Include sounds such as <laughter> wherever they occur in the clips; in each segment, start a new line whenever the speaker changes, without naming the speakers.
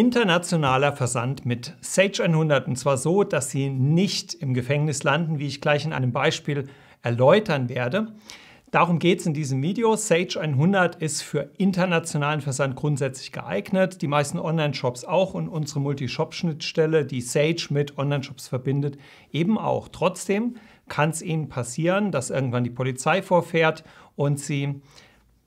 internationaler Versand mit Sage 100 und zwar so, dass Sie nicht im Gefängnis landen, wie ich gleich in einem Beispiel erläutern werde. Darum geht es in diesem Video. Sage 100 ist für internationalen Versand grundsätzlich geeignet, die meisten Online-Shops auch und unsere Multi-Shop-Schnittstelle, die Sage mit Online-Shops verbindet, eben auch. Trotzdem kann es Ihnen passieren, dass irgendwann die Polizei vorfährt und Sie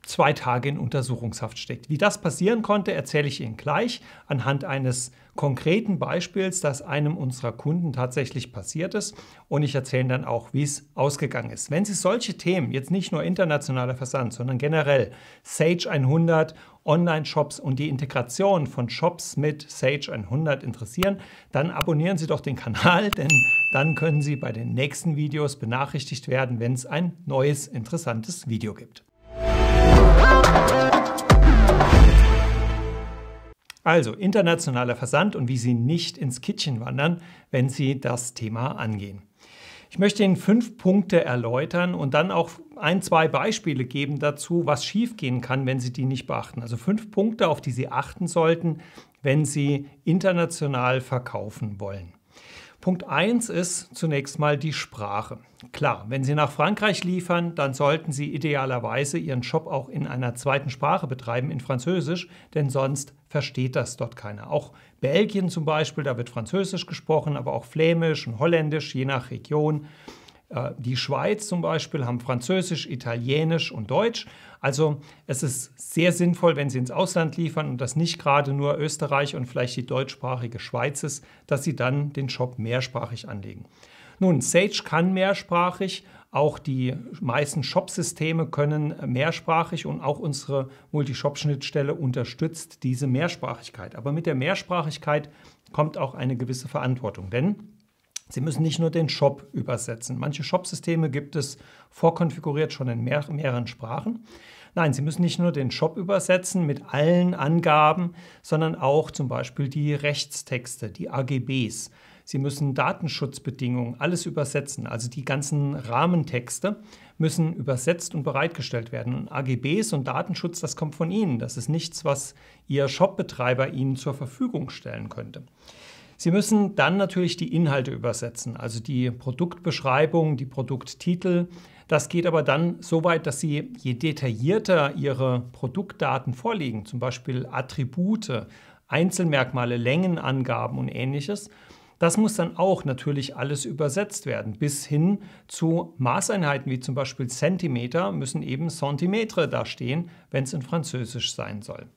zwei Tage in Untersuchungshaft steckt. Wie das passieren konnte, erzähle ich Ihnen gleich anhand eines konkreten Beispiels, das einem unserer Kunden tatsächlich passiert ist. Und ich erzähle dann auch, wie es ausgegangen ist. Wenn Sie solche Themen, jetzt nicht nur internationaler Versand, sondern generell Sage 100, Online-Shops und die Integration von Shops mit Sage 100 interessieren, dann abonnieren Sie doch den Kanal, <laughs> denn dann können Sie bei den nächsten Videos benachrichtigt werden, wenn es ein neues interessantes Video gibt. Also internationaler Versand und wie Sie nicht ins Kittchen wandern, wenn Sie das Thema angehen. Ich möchte Ihnen fünf Punkte erläutern und dann auch ein, zwei Beispiele geben dazu, was schiefgehen kann, wenn Sie die nicht beachten. Also fünf Punkte, auf die Sie achten sollten, wenn Sie international verkaufen wollen. Punkt 1 ist zunächst mal die Sprache. Klar, wenn Sie nach Frankreich liefern, dann sollten Sie idealerweise Ihren Shop auch in einer zweiten Sprache betreiben, in Französisch, denn sonst versteht das dort keiner. Auch Belgien zum Beispiel, da wird Französisch gesprochen, aber auch Flämisch und Holländisch, je nach Region. Äh, die Schweiz zum Beispiel haben Französisch, Italienisch und Deutsch. Also es ist sehr sinnvoll, wenn Sie ins Ausland liefern und das nicht gerade nur Österreich und vielleicht die deutschsprachige Schweiz ist, dass Sie dann den Shop mehrsprachig anlegen. Nun, Sage kann mehrsprachig, auch die meisten Shop-Systeme können mehrsprachig und auch unsere Multishop-Schnittstelle unterstützt diese Mehrsprachigkeit. Aber mit der Mehrsprachigkeit kommt auch eine gewisse Verantwortung, denn Sie müssen nicht nur den Shop übersetzen. Manche Shop-Systeme gibt es vorkonfiguriert schon in mehr, mehreren Sprachen. Nein, Sie müssen nicht nur den Shop übersetzen mit allen Angaben, sondern auch zum Beispiel die Rechtstexte, die AGBs. Sie müssen Datenschutzbedingungen, alles übersetzen. Also die ganzen Rahmentexte müssen übersetzt und bereitgestellt werden. Und AGBs und Datenschutz, das kommt von Ihnen. Das ist nichts, was Ihr Shopbetreiber Ihnen zur Verfügung stellen könnte. Sie müssen dann natürlich die Inhalte übersetzen, also die Produktbeschreibung, die Produkttitel. Das geht aber dann so weit, dass Sie, je detaillierter Ihre Produktdaten vorliegen, zum Beispiel Attribute, Einzelmerkmale, Längenangaben und ähnliches, das muss dann auch natürlich alles übersetzt werden, bis hin zu Maßeinheiten wie zum Beispiel Zentimeter müssen eben Zentimetre dastehen, wenn es in Französisch sein soll.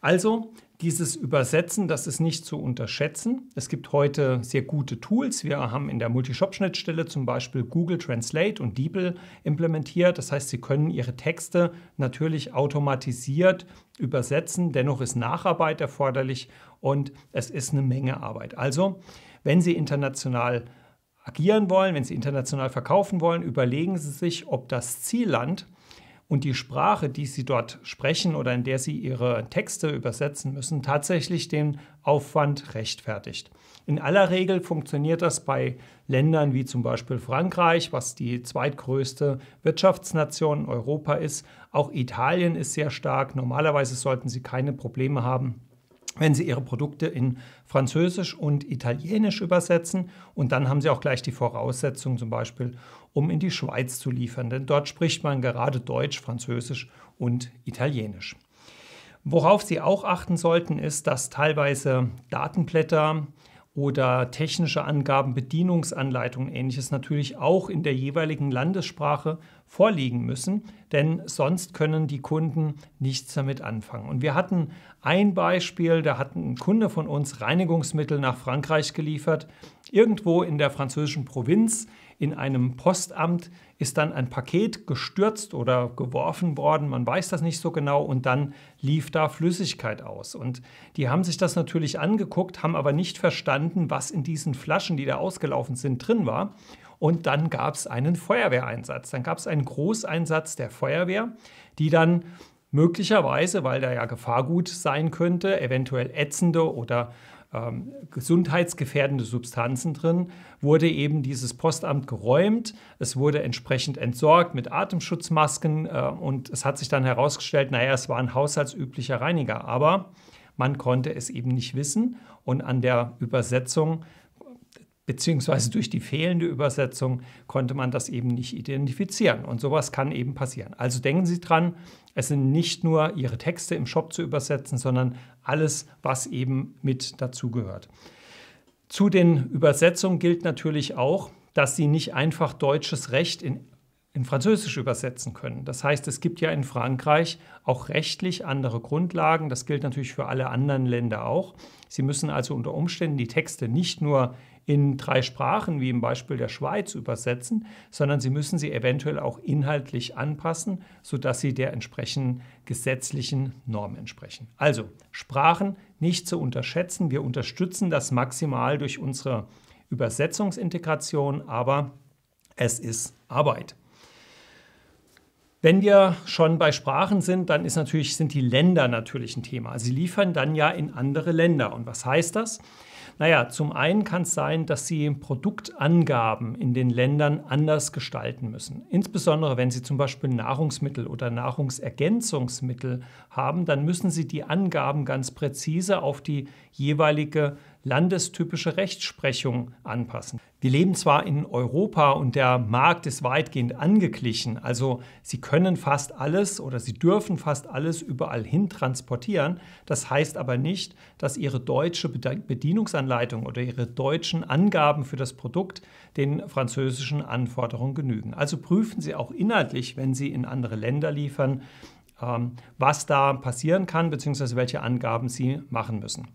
Also dieses Übersetzen, das ist nicht zu unterschätzen. Es gibt heute sehr gute Tools. Wir haben in der Multishop-Schnittstelle zum Beispiel Google Translate und DeepL implementiert. Das heißt, Sie können Ihre Texte natürlich automatisiert übersetzen. Dennoch ist Nacharbeit erforderlich und es ist eine Menge Arbeit. Also, wenn Sie international agieren wollen, wenn Sie international verkaufen wollen, überlegen Sie sich, ob das Zielland und die Sprache, die sie dort sprechen oder in der sie ihre Texte übersetzen müssen, tatsächlich den Aufwand rechtfertigt. In aller Regel funktioniert das bei Ländern wie zum Beispiel Frankreich, was die zweitgrößte Wirtschaftsnation Europa ist. Auch Italien ist sehr stark. Normalerweise sollten sie keine Probleme haben, wenn Sie Ihre Produkte in Französisch und Italienisch übersetzen. Und dann haben Sie auch gleich die Voraussetzung zum Beispiel, um in die Schweiz zu liefern, denn dort spricht man gerade Deutsch, Französisch und Italienisch. Worauf Sie auch achten sollten, ist, dass teilweise Datenblätter oder technische Angaben, Bedienungsanleitungen, ähnliches natürlich auch in der jeweiligen Landessprache vorliegen müssen, denn sonst können die Kunden nichts damit anfangen. Und wir hatten ein Beispiel, da hat ein Kunde von uns Reinigungsmittel nach Frankreich geliefert, irgendwo in der französischen Provinz in einem Postamt ist dann ein Paket gestürzt oder geworfen worden, man weiß das nicht so genau, und dann lief da Flüssigkeit aus. Und die haben sich das natürlich angeguckt, haben aber nicht verstanden, was in diesen Flaschen, die da ausgelaufen sind, drin war. Und dann gab es einen Feuerwehreinsatz. Dann gab es einen Großeinsatz der Feuerwehr, die dann möglicherweise, weil da ja Gefahrgut sein könnte, eventuell ätzende oder ähm, gesundheitsgefährdende Substanzen drin, wurde eben dieses Postamt geräumt. Es wurde entsprechend entsorgt mit Atemschutzmasken äh, und es hat sich dann herausgestellt, naja, es war ein haushaltsüblicher Reiniger, aber man konnte es eben nicht wissen und an der Übersetzung beziehungsweise durch die fehlende Übersetzung konnte man das eben nicht identifizieren. Und sowas kann eben passieren. Also denken Sie dran, es sind nicht nur Ihre Texte im Shop zu übersetzen, sondern alles, was eben mit dazugehört. Zu den Übersetzungen gilt natürlich auch, dass Sie nicht einfach deutsches Recht in, in Französisch übersetzen können. Das heißt, es gibt ja in Frankreich auch rechtlich andere Grundlagen. Das gilt natürlich für alle anderen Länder auch. Sie müssen also unter Umständen die Texte nicht nur in drei Sprachen, wie im Beispiel der Schweiz, übersetzen, sondern sie müssen sie eventuell auch inhaltlich anpassen, sodass sie der entsprechenden gesetzlichen Norm entsprechen. Also Sprachen nicht zu unterschätzen. Wir unterstützen das maximal durch unsere Übersetzungsintegration, aber es ist Arbeit. Wenn wir schon bei Sprachen sind, dann ist natürlich, sind die Länder natürlich ein Thema. Sie liefern dann ja in andere Länder. Und was heißt das? Naja, zum einen kann es sein, dass Sie Produktangaben in den Ländern anders gestalten müssen. Insbesondere wenn Sie zum Beispiel Nahrungsmittel oder Nahrungsergänzungsmittel haben, dann müssen Sie die Angaben ganz präzise auf die jeweilige landestypische Rechtsprechung anpassen. Wir leben zwar in Europa und der Markt ist weitgehend angeglichen, also Sie können fast alles oder Sie dürfen fast alles überall hin transportieren. Das heißt aber nicht, dass Ihre deutsche Bedienungsanleitung Betriebsanleitung oder ihre deutschen Angaben für das Produkt den französischen Anforderungen genügen. Also prüfen Sie auch inhaltlich, wenn Sie in andere Länder liefern, ähm, was da passieren kann, bzw. welche Angaben Sie machen müssen.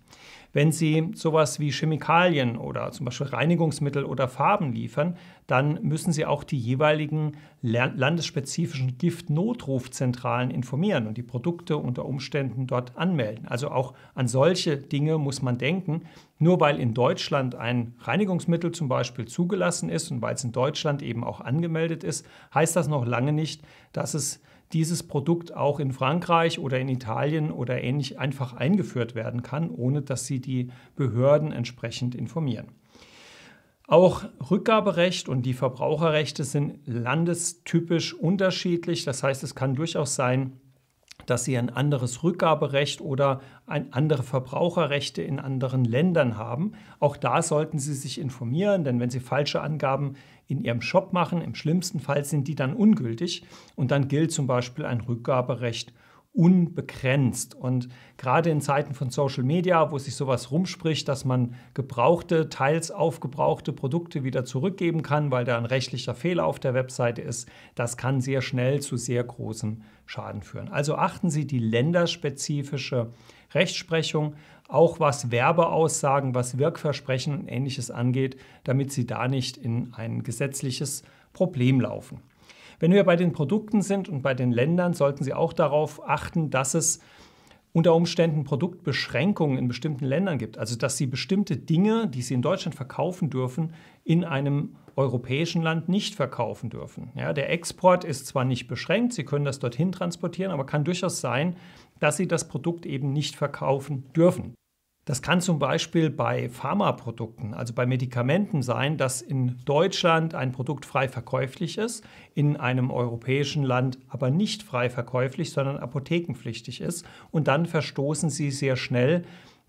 Wenn Sie sowas wie Chemikalien oder zum Beispiel Reinigungsmittel oder Farben liefern, dann müssen Sie auch die jeweiligen landesspezifischen Giftnotrufzentralen informieren und die Produkte unter Umständen dort anmelden. Also auch an solche Dinge muss man denken. Nur weil in Deutschland ein Reinigungsmittel zum Beispiel zugelassen ist und weil es in Deutschland eben auch angemeldet ist, heißt das noch lange nicht, dass es dieses Produkt auch in Frankreich oder in Italien oder ähnlich einfach eingeführt werden kann, ohne dass sie die Behörden entsprechend informieren. Auch Rückgaberecht und die Verbraucherrechte sind landestypisch unterschiedlich. Das heißt, es kann durchaus sein, dass sie ein anderes Rückgaberecht oder andere Verbraucherrechte in anderen Ländern haben. Auch da sollten Sie sich informieren, denn wenn Sie falsche Angaben in ihrem Shop machen. Im schlimmsten Fall sind die dann ungültig und dann gilt zum Beispiel ein Rückgaberecht unbegrenzt. Und gerade in Zeiten von Social Media, wo sich sowas rumspricht, dass man gebrauchte, teils aufgebrauchte Produkte wieder zurückgeben kann, weil da ein rechtlicher Fehler auf der Webseite ist, das kann sehr schnell zu sehr großem Schaden führen. Also achten Sie die länderspezifische Rechtsprechung, auch was Werbeaussagen, was Wirkversprechen und ähnliches angeht, damit Sie da nicht in ein gesetzliches Problem laufen. Wenn wir bei den Produkten sind und bei den Ländern, sollten Sie auch darauf achten, dass es unter Umständen Produktbeschränkungen in bestimmten Ländern gibt. Also dass Sie bestimmte Dinge, die Sie in Deutschland verkaufen dürfen, in einem europäischen Land nicht verkaufen dürfen. Ja, der Export ist zwar nicht beschränkt, Sie können das dorthin transportieren, aber kann durchaus sein, dass Sie das Produkt eben nicht verkaufen dürfen. Das kann zum Beispiel bei Pharmaprodukten, also bei Medikamenten sein, dass in Deutschland ein Produkt frei verkäuflich ist, in einem europäischen Land aber nicht frei verkäuflich, sondern apothekenpflichtig ist. Und dann verstoßen sie sehr schnell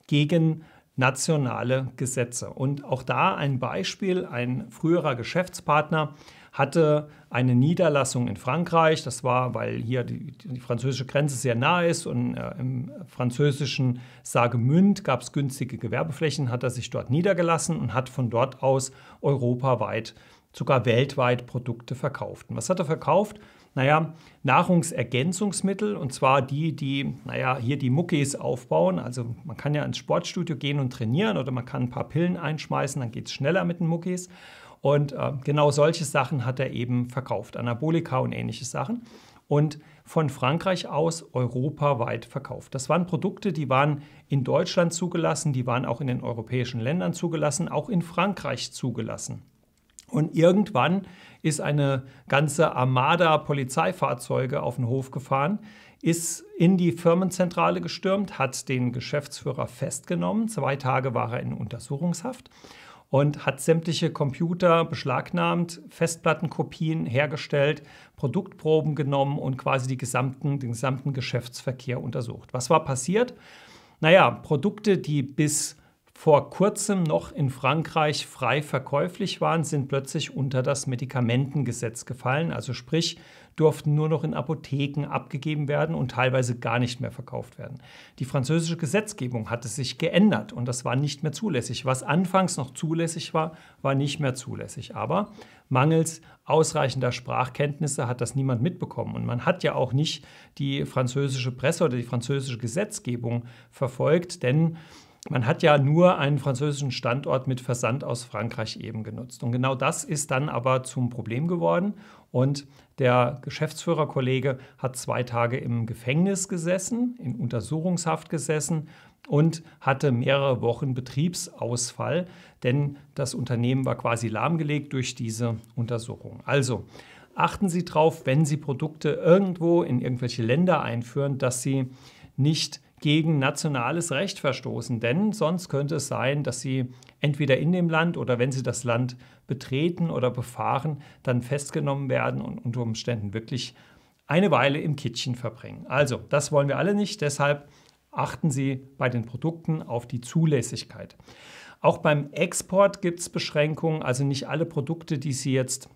gegen nationale Gesetze. Und auch da ein Beispiel, ein früherer Geschäftspartner, hatte eine Niederlassung in Frankreich. Das war, weil hier die, die französische Grenze sehr nah ist und äh, im französischen Sagemünd gab es günstige Gewerbeflächen, hat er sich dort niedergelassen und hat von dort aus europaweit, sogar weltweit Produkte verkauft. Und was hat er verkauft? naja, Nahrungsergänzungsmittel und zwar die, die, naja, hier die Muckis aufbauen. Also man kann ja ins Sportstudio gehen und trainieren oder man kann ein paar Pillen einschmeißen, dann geht es schneller mit den Muckis. Und äh, genau solche Sachen hat er eben verkauft, Anabolika und ähnliche Sachen. Und von Frankreich aus europaweit verkauft. Das waren Produkte, die waren in Deutschland zugelassen, die waren auch in den europäischen Ländern zugelassen, auch in Frankreich zugelassen. Und irgendwann ist eine ganze Armada Polizeifahrzeuge auf den Hof gefahren, ist in die Firmenzentrale gestürmt, hat den Geschäftsführer festgenommen. Zwei Tage war er in Untersuchungshaft und hat sämtliche Computer beschlagnahmt, Festplattenkopien hergestellt, Produktproben genommen und quasi gesamten, den gesamten Geschäftsverkehr untersucht. Was war passiert? Naja, Produkte, die bis vor kurzem noch in Frankreich frei verkäuflich waren, sind plötzlich unter das Medikamentengesetz gefallen. Also sprich, durften nur noch in Apotheken abgegeben werden und teilweise gar nicht mehr verkauft werden. Die französische Gesetzgebung hatte sich geändert und das war nicht mehr zulässig. Was anfangs noch zulässig war, war nicht mehr zulässig. Aber mangels ausreichender Sprachkenntnisse hat das niemand mitbekommen. Und man hat ja auch nicht die französische Presse oder die französische Gesetzgebung verfolgt, denn man hat ja nur einen französischen Standort mit Versand aus Frankreich eben genutzt. Und genau das ist dann aber zum Problem geworden. Und der Geschäftsführerkollege hat zwei Tage im Gefängnis gesessen, in Untersuchungshaft gesessen und hatte mehrere Wochen Betriebsausfall, denn das Unternehmen war quasi lahmgelegt durch diese Untersuchung. Also achten Sie darauf, wenn Sie Produkte irgendwo in irgendwelche Länder einführen, dass Sie nicht gegen nationales Recht verstoßen, denn sonst könnte es sein, dass sie entweder in dem Land oder wenn sie das Land betreten oder befahren, dann festgenommen werden und unter Umständen wirklich eine Weile im Kittchen verbringen. Also, das wollen wir alle nicht, deshalb achten Sie bei den Produkten auf die Zulässigkeit. Auch beim Export gibt es Beschränkungen, also nicht alle Produkte, die Sie jetzt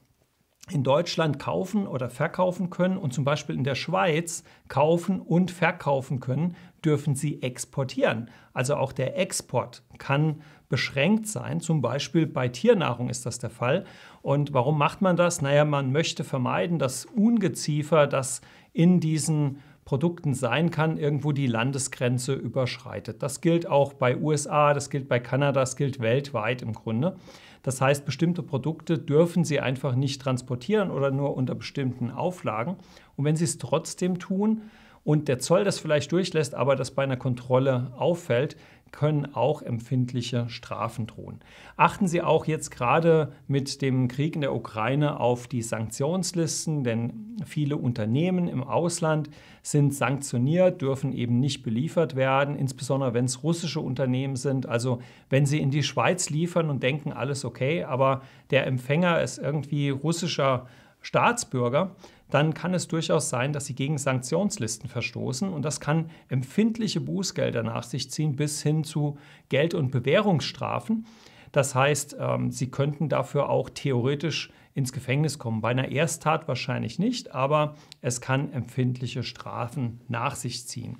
in Deutschland kaufen oder verkaufen können und zum Beispiel in der Schweiz kaufen und verkaufen können, dürfen sie exportieren. Also auch der Export kann beschränkt sein. Zum Beispiel bei Tiernahrung ist das der Fall. Und warum macht man das? Naja, man möchte vermeiden, dass Ungeziefer, das in diesen Produkten sein kann, irgendwo die Landesgrenze überschreitet. Das gilt auch bei USA, das gilt bei Kanada, das gilt weltweit im Grunde. Das heißt, bestimmte Produkte dürfen Sie einfach nicht transportieren oder nur unter bestimmten Auflagen. Und wenn Sie es trotzdem tun, und der Zoll das vielleicht durchlässt, aber das bei einer Kontrolle auffällt, können auch empfindliche Strafen drohen. Achten Sie auch jetzt gerade mit dem Krieg in der Ukraine auf die Sanktionslisten, denn viele Unternehmen im Ausland sind sanktioniert, dürfen eben nicht beliefert werden, insbesondere wenn es russische Unternehmen sind. Also wenn sie in die Schweiz liefern und denken, alles okay, aber der Empfänger ist irgendwie russischer Staatsbürger, dann kann es durchaus sein, dass sie gegen Sanktionslisten verstoßen und das kann empfindliche Bußgelder nach sich ziehen bis hin zu Geld- und Bewährungsstrafen. Das heißt, ähm, sie könnten dafür auch theoretisch ins Gefängnis kommen. Bei einer Ersttat wahrscheinlich nicht, aber es kann empfindliche Strafen nach sich ziehen.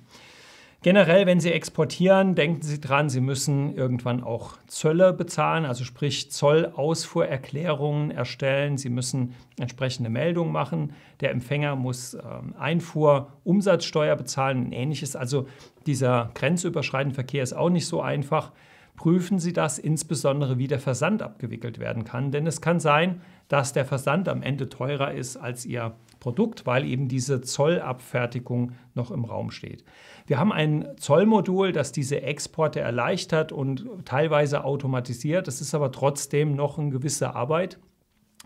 Generell, wenn Sie exportieren, denken Sie dran, Sie müssen irgendwann auch Zölle bezahlen, also sprich Zollausfuhrerklärungen erstellen. Sie müssen entsprechende Meldungen machen. Der Empfänger muss ähm, Einfuhrumsatzsteuer bezahlen und ähnliches. Also dieser grenzüberschreitende Verkehr ist auch nicht so einfach. Prüfen Sie das insbesondere, wie der Versand abgewickelt werden kann, denn es kann sein, dass der Versand am Ende teurer ist als Ihr Produkt, weil eben diese Zollabfertigung noch im Raum steht. Wir haben ein Zollmodul, das diese Exporte erleichtert und teilweise automatisiert. Das ist aber trotzdem noch eine gewisse Arbeit.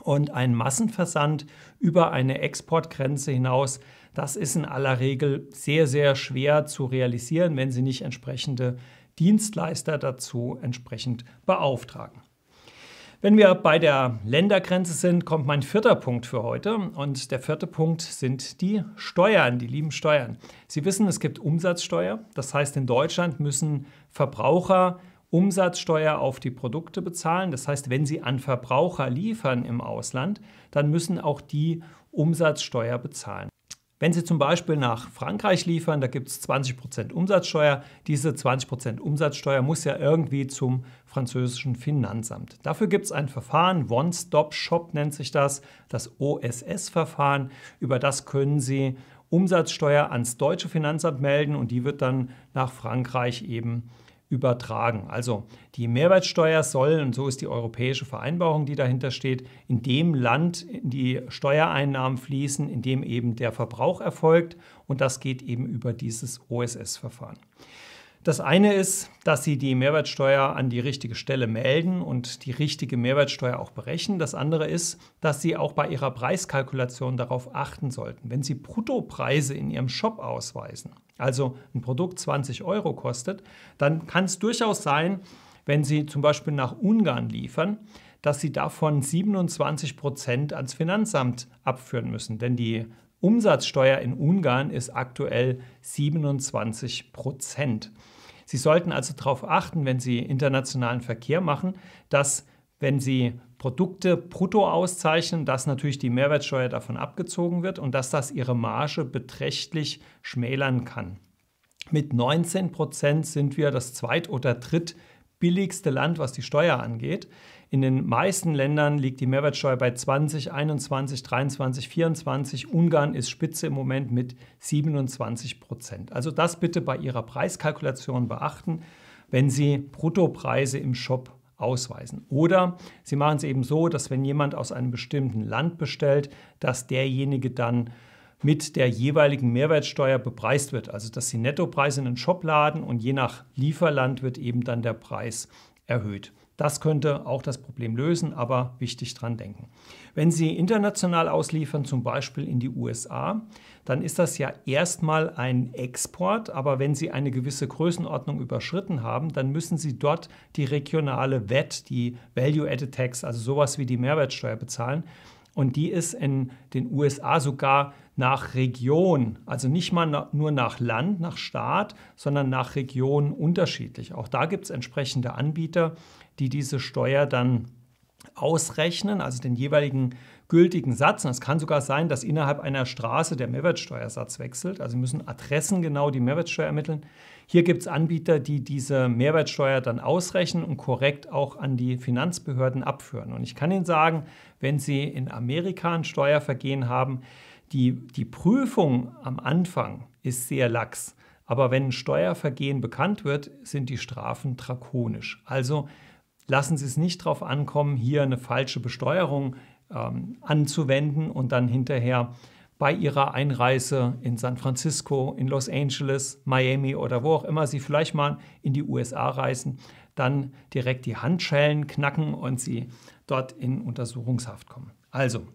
Und ein Massenversand über eine Exportgrenze hinaus, das ist in aller Regel sehr, sehr schwer zu realisieren, wenn Sie nicht entsprechende Dienstleister dazu entsprechend beauftragen. Wenn wir bei der Ländergrenze sind, kommt mein vierter Punkt für heute. Und der vierte Punkt sind die Steuern, die lieben Steuern. Sie wissen, es gibt Umsatzsteuer. Das heißt, in Deutschland müssen Verbraucher Umsatzsteuer auf die Produkte bezahlen. Das heißt, wenn sie an Verbraucher liefern im Ausland, dann müssen auch die Umsatzsteuer bezahlen. Wenn Sie zum Beispiel nach Frankreich liefern, da gibt es 20% Umsatzsteuer. Diese 20% Umsatzsteuer muss ja irgendwie zum französischen Finanzamt. Dafür gibt es ein Verfahren, One-Stop-Shop nennt sich das, das OSS-Verfahren. Über das können Sie Umsatzsteuer ans deutsche Finanzamt melden und die wird dann nach Frankreich eben übertragen. Also die Mehrwertsteuer soll, und so ist die europäische Vereinbarung, die dahinter steht, in dem Land in die Steuereinnahmen fließen, in dem eben der Verbrauch erfolgt. Und das geht eben über dieses OSS-Verfahren. Das eine ist, dass Sie die Mehrwertsteuer an die richtige Stelle melden und die richtige Mehrwertsteuer auch berechnen. Das andere ist, dass Sie auch bei Ihrer Preiskalkulation darauf achten sollten. Wenn Sie Bruttopreise in Ihrem Shop ausweisen, also ein Produkt 20 Euro kostet, dann kann es durchaus sein, wenn Sie zum Beispiel nach Ungarn liefern, dass Sie davon 27 Prozent ans Finanzamt abführen müssen. Denn die Umsatzsteuer in Ungarn ist aktuell 27 Prozent. Sie sollten also darauf achten, wenn Sie internationalen Verkehr machen, dass wenn Sie Produkte brutto auszeichnen, dass natürlich die Mehrwertsteuer davon abgezogen wird und dass das Ihre Marge beträchtlich schmälern kann. Mit 19 Prozent sind wir das zweit- oder dritt billigste Land, was die Steuer angeht. In den meisten Ländern liegt die Mehrwertsteuer bei 20, 21, 23, 24. Ungarn ist Spitze im Moment mit 27 Prozent. Also das bitte bei Ihrer Preiskalkulation beachten, wenn Sie Bruttopreise im Shop ausweisen. Oder Sie machen es eben so, dass wenn jemand aus einem bestimmten Land bestellt, dass derjenige dann mit der jeweiligen Mehrwertsteuer bepreist wird. Also dass die Nettopreise in den Shop laden und je nach Lieferland wird eben dann der Preis erhöht. Das könnte auch das Problem lösen, aber wichtig dran denken. Wenn Sie international ausliefern, zum Beispiel in die USA, dann ist das ja erstmal ein Export, aber wenn Sie eine gewisse Größenordnung überschritten haben, dann müssen Sie dort die regionale VAT, die Value-Added Tax, also sowas wie die Mehrwertsteuer bezahlen. Und die ist in den USA sogar nach Region, also nicht mal nur nach Land, nach Staat, sondern nach Region unterschiedlich. Auch da gibt es entsprechende Anbieter, die diese Steuer dann ausrechnen, also den jeweiligen gültigen Satz. Und es kann sogar sein, dass innerhalb einer Straße der Mehrwertsteuersatz wechselt. Also Sie müssen Adressen genau die Mehrwertsteuer ermitteln. Hier gibt es Anbieter, die diese Mehrwertsteuer dann ausrechnen und korrekt auch an die Finanzbehörden abführen. Und ich kann Ihnen sagen, wenn Sie in Amerika ein Steuervergehen haben, die, die Prüfung am Anfang ist sehr lax. Aber wenn ein Steuervergehen bekannt wird, sind die Strafen drakonisch. Also lassen Sie es nicht darauf ankommen, hier eine falsche Besteuerung ähm, anzuwenden und dann hinterher bei Ihrer Einreise in San Francisco, in Los Angeles, Miami oder wo auch immer Sie vielleicht mal in die USA reisen, dann direkt die Handschellen knacken und Sie dort in Untersuchungshaft kommen. Also,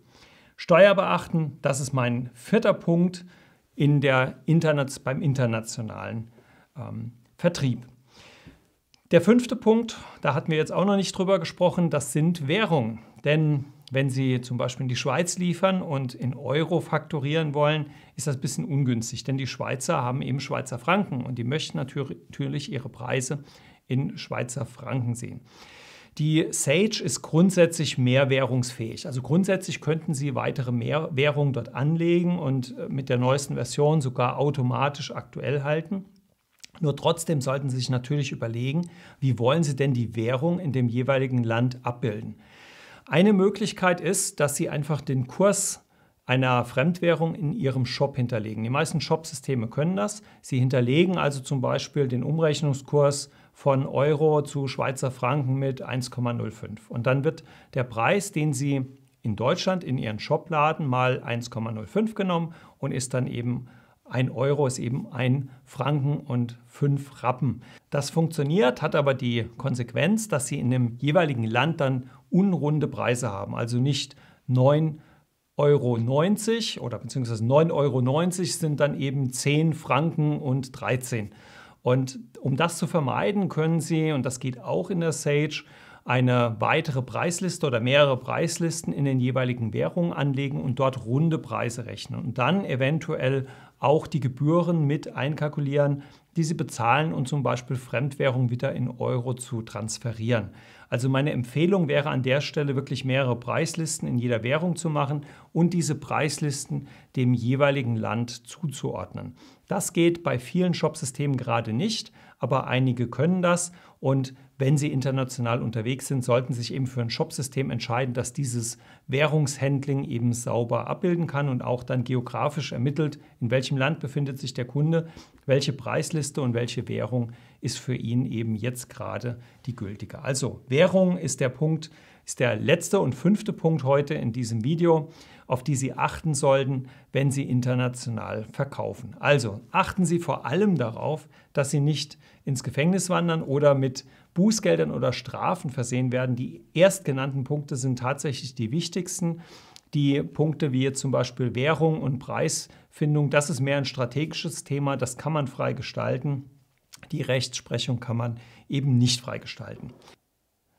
Steuer beachten, das ist mein vierter Punkt in der Internet, beim internationalen ähm, Vertrieb. Der fünfte Punkt, da hatten wir jetzt auch noch nicht drüber gesprochen, das sind Währungen. Denn wenn Sie zum Beispiel in die Schweiz liefern und in Euro faktorieren wollen, ist das ein bisschen ungünstig, denn die Schweizer haben eben Schweizer Franken und die möchten natürlich ihre Preise in Schweizer Franken sehen. Die Sage ist grundsätzlich mehrwährungsfähig. Also grundsätzlich könnten Sie weitere Währungen dort anlegen und äh, mit der neuesten Version sogar automatisch aktuell halten. Nur trotzdem sollten Sie sich natürlich überlegen, wie wollen Sie denn die Währung in dem jeweiligen Land abbilden. Eine Möglichkeit ist, dass Sie einfach den Kurs einer Fremdwährung in Ihrem Shop hinterlegen. Die meisten Shopsysteme können das. Sie hinterlegen also zum Beispiel den Umrechnungskurs von Euro zu Schweizer Franken mit 1,05. Und dann wird der Preis, den Sie in Deutschland in Ihren Shop laden, mal 1,05 genommen und ist dann eben ein Euro ist eben ein Franken und fünf Rappen. Das funktioniert, hat aber die Konsequenz, dass sie in dem jeweiligen Land dann unrunde Preise haben. Also nicht 9,90 Euro oder beziehungsweise 9,90 Euro sind dann eben 10 Franken und 13. Und um das zu vermeiden, können Sie, und das geht auch in der Sage, eine weitere Preisliste oder mehrere Preislisten in den jeweiligen Währungen anlegen und dort runde Preise rechnen und dann eventuell auch die Gebühren mit einkalkulieren, die sie bezahlen, um zum Beispiel Fremdwährung wieder in Euro zu transferieren. Also meine Empfehlung wäre an der Stelle wirklich mehrere Preislisten in jeder Währung zu machen und diese Preislisten dem jeweiligen Land zuzuordnen. Das geht bei vielen Shopsystemen gerade nicht, aber einige können das und wenn sie international unterwegs sind, sollten Sie sich eben für ein Shopsystem entscheiden, das dieses Währungshandling eben sauber abbilden kann und auch dann geografisch ermittelt, in welchem Land befindet sich der Kunde, welche Preisliste und welche Währung ist für ihn eben jetzt gerade die gültige. Also Währung ist der Punkt, ist der letzte und fünfte Punkt heute in diesem Video, auf die Sie achten sollten, wenn Sie international verkaufen. Also achten Sie vor allem darauf, dass Sie nicht ins Gefängnis wandern oder mit Bußgeldern oder Strafen versehen werden. Die erstgenannten Punkte sind tatsächlich die wichtigsten. Die Punkte wie zum Beispiel Währung und Preisfindung, das ist mehr ein strategisches Thema, das kann man frei gestalten. Die Rechtsprechung kann man eben nicht freigestalten.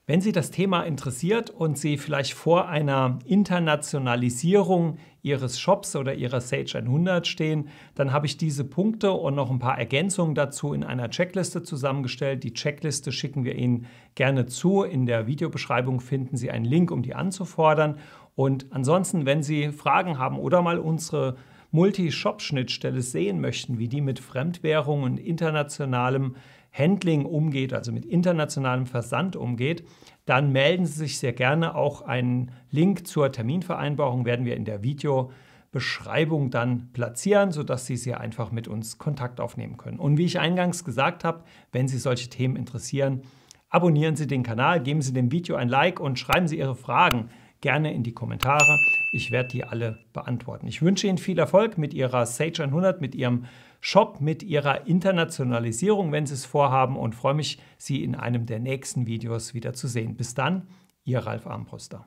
Wenn Sie das Thema interessiert und Sie vielleicht vor einer Internationalisierung Ihres Shops oder Ihrer Sage 100 stehen, dann habe ich diese Punkte und noch ein paar Ergänzungen dazu in einer Checkliste zusammengestellt. Die Checkliste schicken wir Ihnen gerne zu. In der Videobeschreibung finden Sie einen Link, um die anzufordern. Und ansonsten, wenn Sie Fragen haben oder mal unsere Multi-Shop-Schnittstelle sehen möchten, wie die mit Fremdwährung und internationalem Handling umgeht, also mit internationalem Versand umgeht, dann melden Sie sich sehr gerne. Auch einen Link zur Terminvereinbarung werden wir in der Videobeschreibung dann platzieren, sodass Sie sehr einfach mit uns Kontakt aufnehmen können. Und wie ich eingangs gesagt habe, wenn Sie solche Themen interessieren, abonnieren Sie den Kanal, geben Sie dem Video ein Like und schreiben Sie Ihre Fragen gerne in die Kommentare. Ich werde die alle beantworten. Ich wünsche Ihnen viel Erfolg mit Ihrer Sage 100, mit Ihrem Shop, mit Ihrer Internationalisierung, wenn Sie es vorhaben und freue mich, Sie in einem der nächsten Videos wieder zu sehen. Bis dann, Ihr Ralf Armbruster.